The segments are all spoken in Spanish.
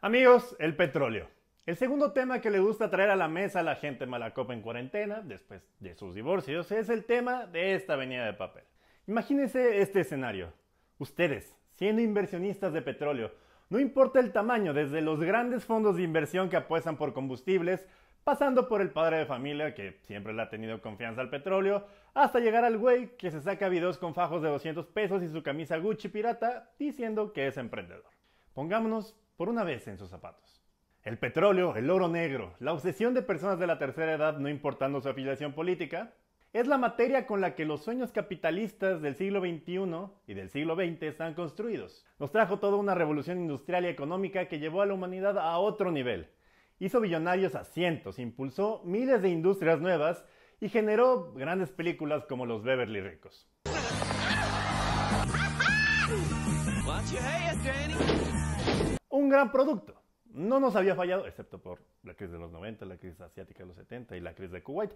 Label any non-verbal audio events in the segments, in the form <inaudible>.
Amigos, el petróleo. El segundo tema que le gusta traer a la mesa a la gente malacopa en cuarentena, después de sus divorcios, es el tema de esta avenida de papel. Imagínense este escenario. Ustedes, siendo inversionistas de petróleo, no importa el tamaño, desde los grandes fondos de inversión que apuestan por combustibles, pasando por el padre de familia que siempre le ha tenido confianza al petróleo, hasta llegar al güey que se saca videos con fajos de 200 pesos y su camisa Gucci pirata diciendo que es emprendedor. Pongámonos por una vez en sus zapatos. El petróleo, el oro negro, la obsesión de personas de la tercera edad no importando su afiliación política, es la materia con la que los sueños capitalistas del siglo XXI y del siglo XX están construidos. Nos trajo toda una revolución industrial y económica que llevó a la humanidad a otro nivel. Hizo billonarios a cientos, impulsó miles de industrias nuevas y generó grandes películas como Los Beverly Ricos gran producto. No nos había fallado, excepto por la crisis de los 90, la crisis asiática de los 70 y la crisis de Kuwait.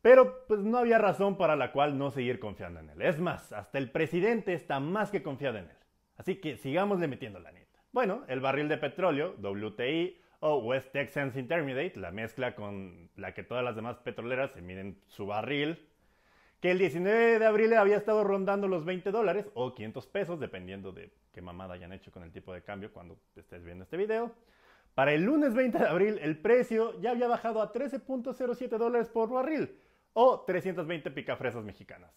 Pero pues no había razón para la cual no seguir confiando en él. Es más, hasta el presidente está más que confiado en él. Así que sigámosle metiendo la neta. Bueno, el barril de petróleo, WTI o West Texas Intermediate, la mezcla con la que todas las demás petroleras se miden su barril que el 19 de abril había estado rondando los 20 dólares o 500 pesos, dependiendo de qué mamada hayan hecho con el tipo de cambio cuando estés viendo este video. Para el lunes 20 de abril, el precio ya había bajado a 13.07 dólares por barril o 320 picafresas mexicanas.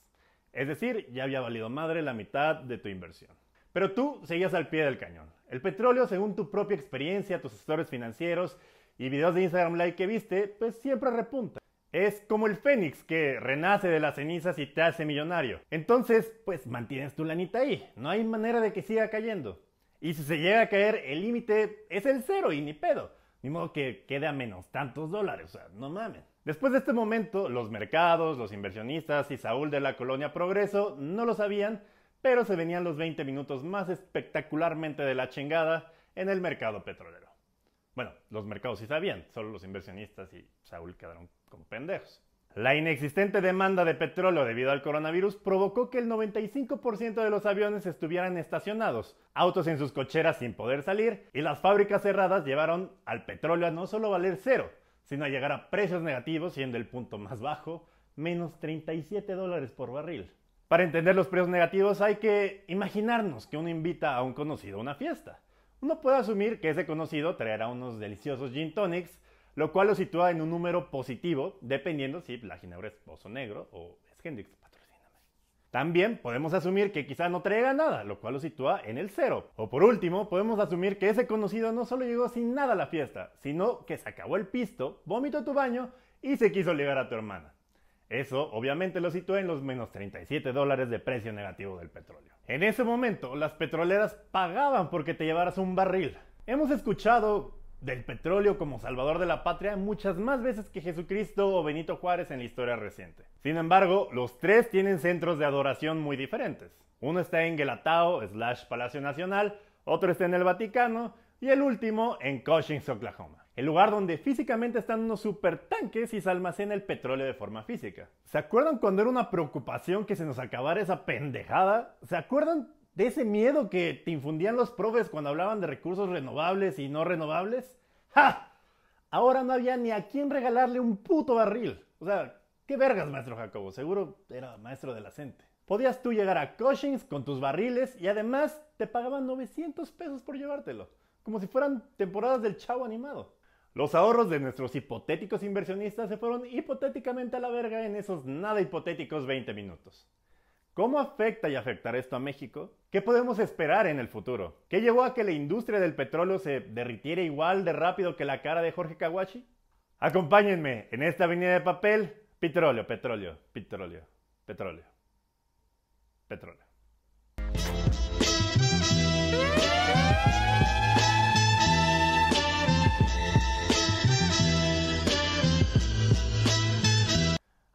Es decir, ya había valido madre la mitad de tu inversión. Pero tú seguías al pie del cañón. El petróleo, según tu propia experiencia, tus historias financieros y videos de Instagram Live que viste, pues siempre repunta. Es como el fénix que renace de las cenizas y te hace millonario. Entonces, pues mantienes tu lanita ahí. No hay manera de que siga cayendo. Y si se llega a caer, el límite es el cero y ni pedo. Ni modo que quede a menos tantos dólares. O sea, no mames. Después de este momento, los mercados, los inversionistas y Saúl de la colonia Progreso no lo sabían, pero se venían los 20 minutos más espectacularmente de la chingada en el mercado petrolero. Bueno, los mercados sí sabían, solo los inversionistas y Saúl quedaron como pendejos. La inexistente demanda de petróleo debido al coronavirus provocó que el 95% de los aviones estuvieran estacionados, autos en sus cocheras sin poder salir y las fábricas cerradas llevaron al petróleo a no solo valer cero, sino a llegar a precios negativos, siendo el punto más bajo, menos 37 dólares por barril. Para entender los precios negativos hay que imaginarnos que uno invita a un conocido a una fiesta uno puede asumir que ese conocido traerá unos deliciosos gin tonics, lo cual lo sitúa en un número positivo, dependiendo si la ginebra es pozo negro o es Hendrix, patrocíname. También podemos asumir que quizá no traiga nada, lo cual lo sitúa en el cero. O por último, podemos asumir que ese conocido no solo llegó sin nada a la fiesta, sino que se acabó el pisto, vomitó tu baño y se quiso ligar a tu hermana. Eso obviamente lo sitúa en los menos 37 dólares de precio negativo del petróleo. En ese momento, las petroleras pagaban porque te llevaras un barril. Hemos escuchado del petróleo como salvador de la patria muchas más veces que Jesucristo o Benito Juárez en la historia reciente. Sin embargo, los tres tienen centros de adoración muy diferentes. Uno está en Gelatao, slash Palacio Nacional, otro está en el Vaticano y el último en Cushing, Oklahoma el lugar donde físicamente están unos supertanques y se almacena el petróleo de forma física. ¿Se acuerdan cuando era una preocupación que se nos acabara esa pendejada? ¿Se acuerdan de ese miedo que te infundían los profes cuando hablaban de recursos renovables y no renovables? ¡Ja! Ahora no había ni a quién regalarle un puto barril. O sea, qué vergas, maestro Jacobo, seguro era maestro de la gente. Podías tú llegar a Cushing's con tus barriles y además te pagaban 900 pesos por llevártelo, como si fueran temporadas del chavo animado. Los ahorros de nuestros hipotéticos inversionistas se fueron hipotéticamente a la verga en esos nada hipotéticos 20 minutos. ¿Cómo afecta y afectará esto a México? ¿Qué podemos esperar en el futuro? ¿Qué llevó a que la industria del petróleo se derritiera igual de rápido que la cara de Jorge Kawashi? Acompáñenme en esta avenida de papel. Petróleo, petróleo, petróleo, petróleo, petróleo.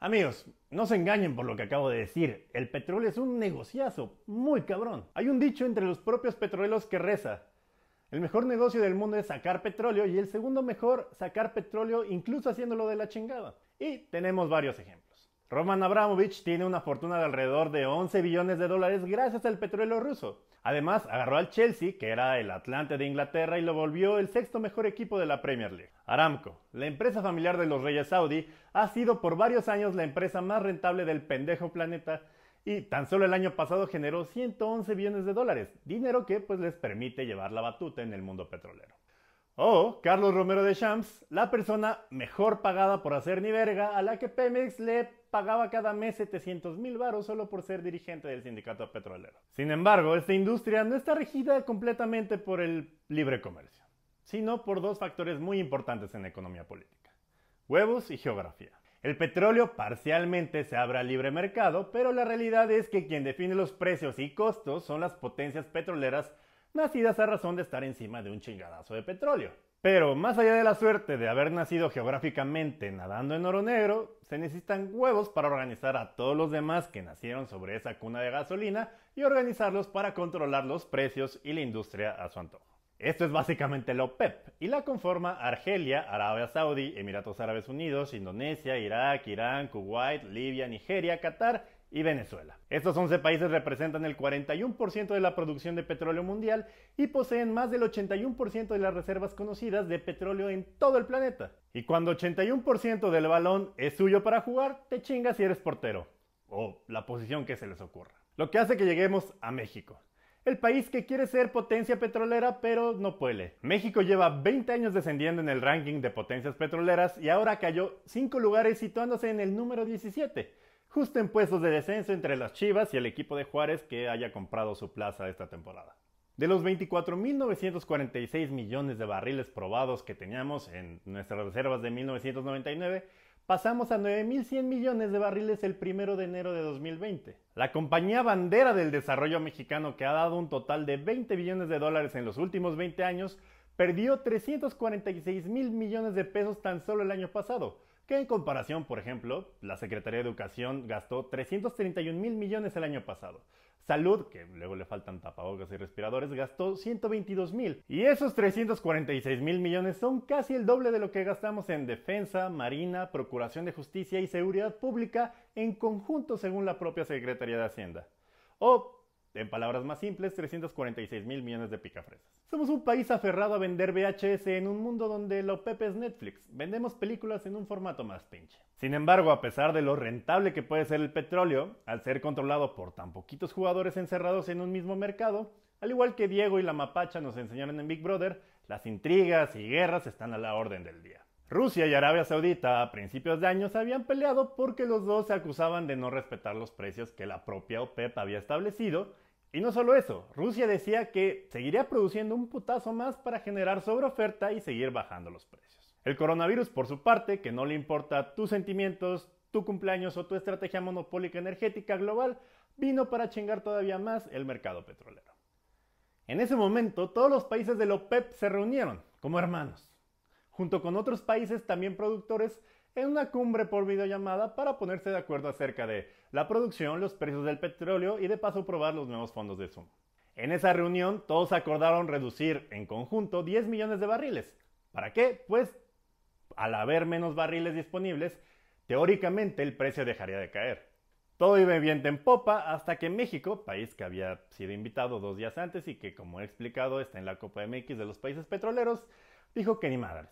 Amigos, no se engañen por lo que acabo de decir, el petróleo es un negociazo, muy cabrón. Hay un dicho entre los propios petroleros que reza, el mejor negocio del mundo es sacar petróleo y el segundo mejor sacar petróleo incluso haciéndolo de la chingada. Y tenemos varios ejemplos. Roman Abramovich tiene una fortuna de alrededor de 11 billones de dólares gracias al petróleo ruso. Además, agarró al Chelsea, que era el Atlante de Inglaterra, y lo volvió el sexto mejor equipo de la Premier League. Aramco, la empresa familiar de los reyes saudí, ha sido por varios años la empresa más rentable del pendejo planeta y tan solo el año pasado generó 111 billones de dólares, dinero que pues les permite llevar la batuta en el mundo petrolero. O Carlos Romero de Champs, la persona mejor pagada por hacer ni verga, a la que Pemex le pagaba cada mes 700 mil varos solo por ser dirigente del sindicato petrolero. Sin embargo, esta industria no está regida completamente por el libre comercio, sino por dos factores muy importantes en la economía política, huevos y geografía. El petróleo parcialmente se abre al libre mercado, pero la realidad es que quien define los precios y costos son las potencias petroleras nacidas a razón de estar encima de un chingadazo de petróleo. Pero más allá de la suerte de haber nacido geográficamente nadando en oro negro, se necesitan huevos para organizar a todos los demás que nacieron sobre esa cuna de gasolina y organizarlos para controlar los precios y la industria a su antojo. Esto es básicamente la OPEP e y la conforma Argelia, Arabia Saudí, Emiratos Árabes Unidos, Indonesia, Irak, Irán, Kuwait, Libia, Nigeria, Qatar y Venezuela. Estos 11 países representan el 41% de la producción de petróleo mundial y poseen más del 81% de las reservas conocidas de petróleo en todo el planeta. Y cuando 81% del balón es suyo para jugar, te chingas si eres portero, o la posición que se les ocurra. Lo que hace que lleguemos a México. El país que quiere ser potencia petrolera pero no puede. México lleva 20 años descendiendo en el ranking de potencias petroleras y ahora cayó 5 lugares situándose en el número 17 justo en puestos de descenso entre las Chivas y el equipo de Juárez que haya comprado su plaza esta temporada. De los 24.946 millones de barriles probados que teníamos en nuestras reservas de 1999, pasamos a 9.100 millones de barriles el primero de enero de 2020. La compañía bandera del desarrollo mexicano que ha dado un total de 20 billones de dólares en los últimos 20 años, perdió 346 mil millones de pesos tan solo el año pasado, que en comparación, por ejemplo, la Secretaría de Educación gastó 331 mil millones el año pasado. Salud, que luego le faltan tapabocas y respiradores, gastó 122 mil. Y esos 346 mil millones son casi el doble de lo que gastamos en defensa, marina, procuración de justicia y seguridad pública en conjunto según la propia Secretaría de Hacienda. O, en palabras más simples, 346 mil millones de picafresas. Somos un país aferrado a vender VHS en un mundo donde la OPEP es Netflix. Vendemos películas en un formato más pinche. Sin embargo, a pesar de lo rentable que puede ser el petróleo, al ser controlado por tan poquitos jugadores encerrados en un mismo mercado, al igual que Diego y la Mapacha nos enseñaron en Big Brother, las intrigas y guerras están a la orden del día. Rusia y Arabia Saudita a principios de año se habían peleado porque los dos se acusaban de no respetar los precios que la propia OPEP había establecido y no solo eso, Rusia decía que seguiría produciendo un putazo más para generar sobreoferta y seguir bajando los precios. El coronavirus, por su parte, que no le importa tus sentimientos, tu cumpleaños o tu estrategia monopólica energética global, vino para chingar todavía más el mercado petrolero. En ese momento, todos los países de la OPEP se reunieron como hermanos, junto con otros países también productores en una cumbre por videollamada para ponerse de acuerdo acerca de la producción, los precios del petróleo y de paso probar los nuevos fondos de Zoom. En esa reunión todos acordaron reducir en conjunto 10 millones de barriles. ¿Para qué? Pues al haber menos barriles disponibles, teóricamente el precio dejaría de caer. Todo iba bien en popa hasta que México, país que había sido invitado dos días antes y que, como he explicado, está en la Copa MX de los países petroleros, dijo que ni madres.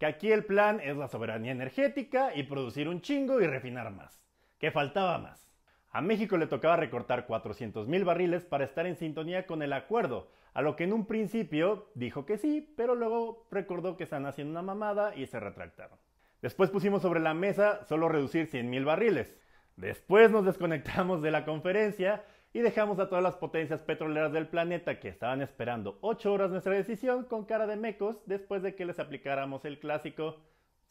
Que aquí el plan es la soberanía energética y producir un chingo y refinar más. Que faltaba más. A México le tocaba recortar 400 mil barriles para estar en sintonía con el acuerdo, a lo que en un principio dijo que sí, pero luego recordó que están haciendo una mamada y se retractaron. Después pusimos sobre la mesa solo reducir 100 mil barriles. Después nos desconectamos de la conferencia y dejamos a todas las potencias petroleras del planeta que estaban esperando 8 horas nuestra decisión con cara de mecos después de que les aplicáramos el clásico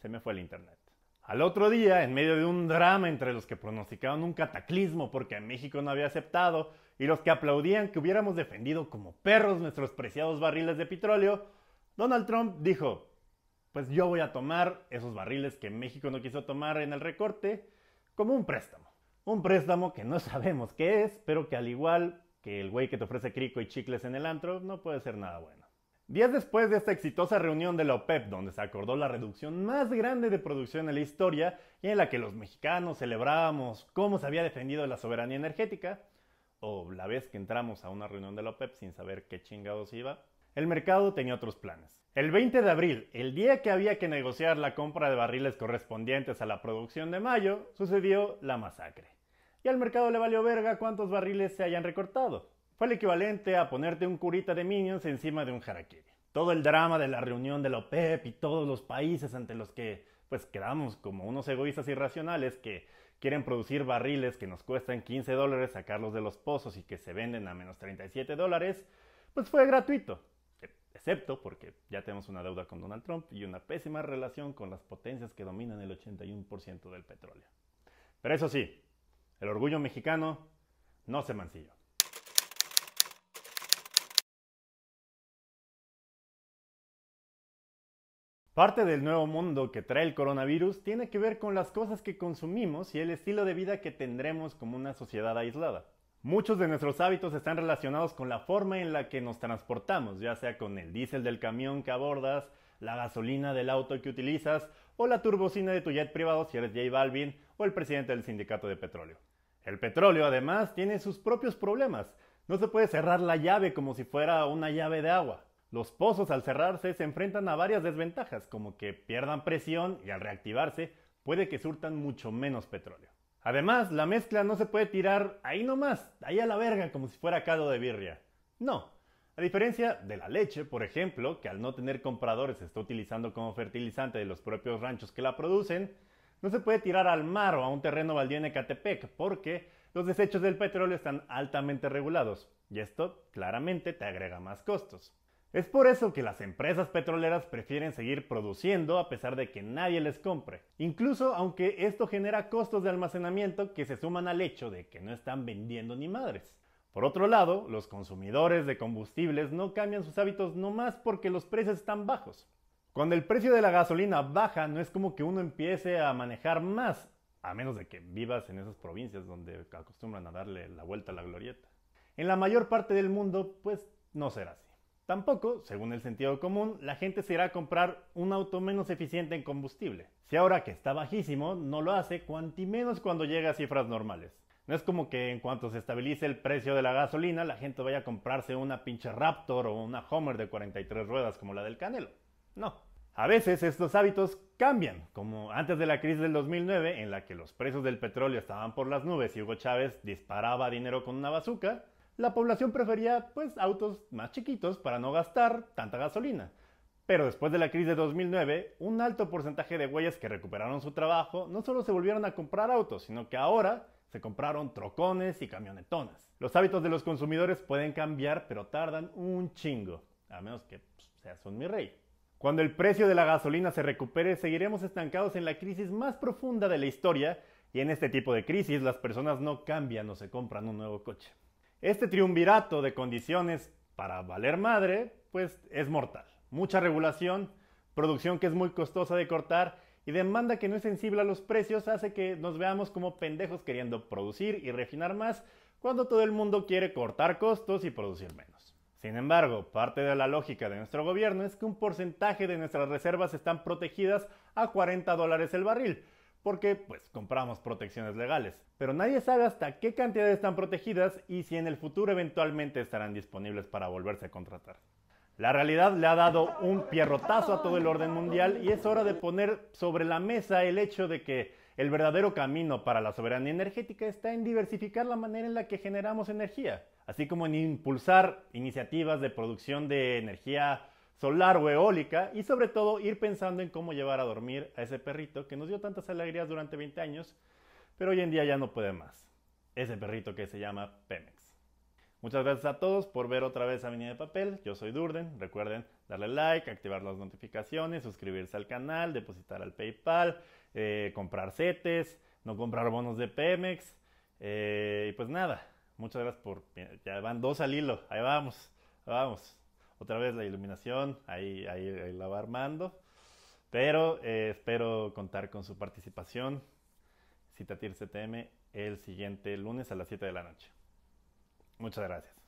se me fue el internet. Al otro día, en medio de un drama entre los que pronosticaban un cataclismo porque México no había aceptado y los que aplaudían que hubiéramos defendido como perros nuestros preciados barriles de petróleo, Donald Trump dijo, pues yo voy a tomar esos barriles que México no quiso tomar en el recorte como un préstamo. Un préstamo que no <laughs> sabemos qué es, pero que al igual que el güey que te ofrece crico y chicles en el antro, no puede ser nada bueno. Días después de esta exitosa reunión de la OPEP, donde se acordó la reducción más grande de producción en la historia y en la que los mexicanos celebrábamos cómo se había defendido la soberanía energética, o la vez que entramos a una reunión de la OPEP sin saber qué chingados iba, el mercado tenía otros planes. El 20 de abril, el día que había que negociar la compra de barriles correspondientes a la producción de mayo, sucedió la masacre. Y al mercado le valió verga cuántos barriles se hayan recortado. Fue el equivalente a ponerte un curita de minions encima de un harakiri. Todo el drama de la reunión de la OPEP y todos los países ante los que pues quedamos como unos egoístas irracionales que quieren producir barriles que nos cuestan 15 dólares sacarlos de los pozos y que se venden a menos 37 dólares, pues fue gratuito excepto porque ya tenemos una deuda con Donald Trump y una pésima relación con las potencias que dominan el 81% del petróleo. Pero eso sí, el orgullo mexicano no se mancilla. Parte del nuevo mundo que trae el coronavirus tiene que ver con las cosas que consumimos y el estilo de vida que tendremos como una sociedad aislada. Muchos de nuestros hábitos están relacionados con la forma en la que nos transportamos, ya sea con el diésel del camión que abordas, la gasolina del auto que utilizas, o la turbocina de tu jet privado si eres J Balvin o el presidente del sindicato de petróleo. El petróleo además tiene sus propios problemas. No se puede cerrar la llave como si fuera una llave de agua. Los pozos al cerrarse se enfrentan a varias desventajas, como que pierdan presión y al reactivarse puede que surtan mucho menos petróleo. Además, la mezcla no se puede tirar ahí nomás, ahí a la verga, como si fuera caldo de birria. No. A diferencia de la leche, por ejemplo, que al no tener compradores se está utilizando como fertilizante de los propios ranchos que la producen, no se puede tirar al mar o a un terreno baldío en Ecatepec porque los desechos del petróleo están altamente regulados y esto claramente te agrega más costos. Es por eso que las empresas petroleras prefieren seguir produciendo a pesar de que nadie les compre, incluso aunque esto genera costos de almacenamiento que se suman al hecho de que no están vendiendo ni madres. Por otro lado, los consumidores de combustibles no cambian sus hábitos nomás porque los precios están bajos. Cuando el precio de la gasolina baja, no es como que uno empiece a manejar más, a menos de que vivas en esas provincias donde acostumbran a darle la vuelta a la glorieta. En la mayor parte del mundo, pues no será así. Tampoco, según el sentido común, la gente se irá a comprar un auto menos eficiente en combustible. Si ahora que está bajísimo, no lo hace, cuanti menos cuando llega a cifras normales. No es como que en cuanto se estabilice el precio de la gasolina, la gente vaya a comprarse una pinche Raptor o una Homer de 43 ruedas como la del Canelo. No. A veces estos hábitos cambian, como antes de la crisis del 2009, en la que los precios del petróleo estaban por las nubes y Hugo Chávez disparaba dinero con una bazuca, la población prefería pues autos más chiquitos para no gastar tanta gasolina. Pero después de la crisis de 2009, un alto porcentaje de huellas que recuperaron su trabajo no solo se volvieron a comprar autos, sino que ahora se compraron trocones y camionetonas. Los hábitos de los consumidores pueden cambiar, pero tardan un chingo, a menos que pues, seas un mi rey. Cuando el precio de la gasolina se recupere, seguiremos estancados en la crisis más profunda de la historia y en este tipo de crisis las personas no cambian o se compran un nuevo coche. Este triunvirato de condiciones para valer madre, pues es mortal. Mucha regulación, producción que es muy costosa de cortar y demanda que no es sensible a los precios hace que nos veamos como pendejos queriendo producir y refinar más cuando todo el mundo quiere cortar costos y producir menos. Sin embargo, parte de la lógica de nuestro gobierno es que un porcentaje de nuestras reservas están protegidas a 40 dólares el barril, porque pues compramos protecciones legales. Pero nadie sabe hasta qué cantidad están protegidas y si en el futuro eventualmente estarán disponibles para volverse a contratar. La realidad le ha dado un pierrotazo a todo el orden mundial y es hora de poner sobre la mesa el hecho de que el verdadero camino para la soberanía energética está en diversificar la manera en la que generamos energía, así como en impulsar iniciativas de producción de energía solar o eólica y sobre todo ir pensando en cómo llevar a dormir a ese perrito que nos dio tantas alegrías durante 20 años, pero hoy en día ya no puede más. Ese perrito que se llama Pemex. Muchas gracias a todos por ver otra vez Avenida de Papel. Yo soy Durden. Recuerden darle like, activar las notificaciones, suscribirse al canal, depositar al PayPal, eh, comprar setes no comprar bonos de Pemex. Eh, y pues nada, muchas gracias por... Ya van dos al hilo. Ahí vamos, vamos. Otra vez la iluminación, ahí, la va armando. Pero eh, espero contar con su participación. Citatir CTM el siguiente lunes a las 7 de la noche. Muchas gracias.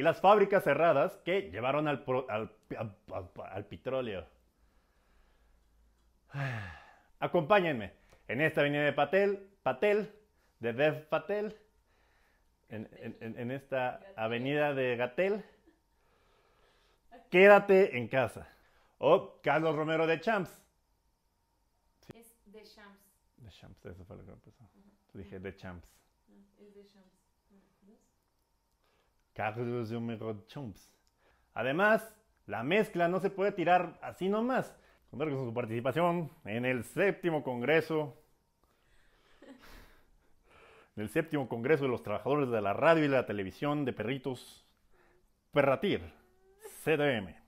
y las fábricas cerradas que llevaron al, al, petróleo. <sighs> Acompáñenme en esta avenida de Patel, Patel, de Dev Patel, en, esta avenida de Gatel. Quédate en casa. O oh, Carlos Romero de Champs. Es de Champs. De Champs, eso fue lo que me Dije de Champs. Ah, es de Champs. Carlos Chumps. Además, la mezcla no se puede tirar así nomás. Contar con su participación en el séptimo congreso. En el séptimo congreso de los trabajadores de la radio y la televisión de perritos. Perratir. CDM.